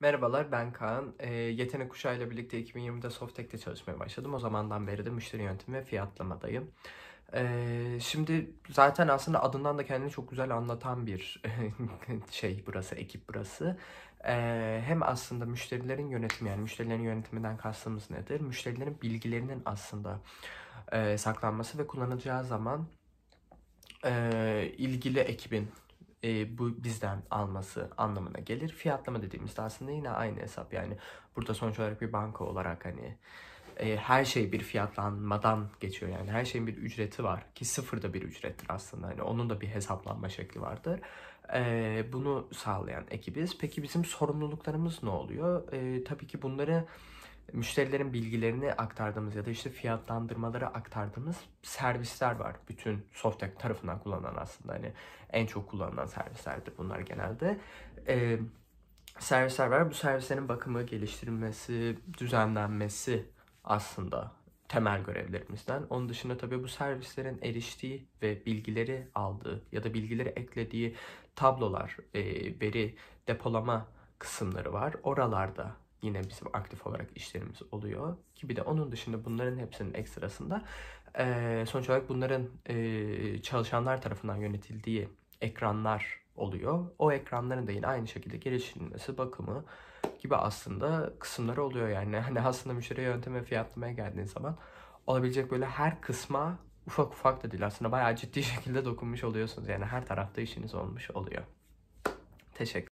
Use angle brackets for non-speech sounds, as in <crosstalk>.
Merhabalar ben Kaan. E, Yetenek Kuşağı ile birlikte 2020'de Softtek'te çalışmaya başladım. O zamandan beri de müşteri yönetimi ve fiyatlamadayım. E, ee, şimdi zaten aslında adından da kendini çok güzel anlatan bir <laughs> şey burası, ekip burası. E, hem aslında müşterilerin yönetimi yani müşterilerin yönetiminden kastımız nedir? Müşterilerin bilgilerinin aslında e, saklanması ve kullanacağı zaman e, ilgili ekibin e, bu bizden alması anlamına gelir. Fiyatlama dediğimizde aslında yine aynı hesap yani burada sonuç olarak bir banka olarak hani e, her şey bir fiyatlanmadan geçiyor yani her şeyin bir ücreti var ki sıfır da bir ücrettir aslında hani onun da bir hesaplanma şekli vardır. E, bunu sağlayan ekibiz. Peki bizim sorumluluklarımız ne oluyor? E, tabii ki bunları müşterilerin bilgilerini aktardığımız ya da işte fiyatlandırmaları aktardığımız servisler var. Bütün Softec tarafından kullanılan aslında hani en çok kullanılan servislerdir bunlar genelde. Ee, servisler var. Bu servislerin bakımı, geliştirilmesi, düzenlenmesi aslında temel görevlerimizden. Onun dışında tabii bu servislerin eriştiği ve bilgileri aldığı ya da bilgileri eklediği tablolar, e, veri depolama kısımları var. Oralarda yine bizim aktif olarak işlerimiz oluyor. Ki bir de onun dışında bunların hepsinin ekstrasında e, sonuç olarak bunların e, çalışanlar tarafından yönetildiği ekranlar oluyor. O ekranların da yine aynı şekilde geliştirilmesi, bakımı gibi aslında kısımları oluyor yani. Hani aslında müşteri yöntem ve fiyatlamaya geldiğin zaman olabilecek böyle her kısma ufak ufak da değil aslında bayağı ciddi <laughs> şekilde dokunmuş oluyorsunuz. Yani her tarafta işiniz olmuş oluyor. Teşekkür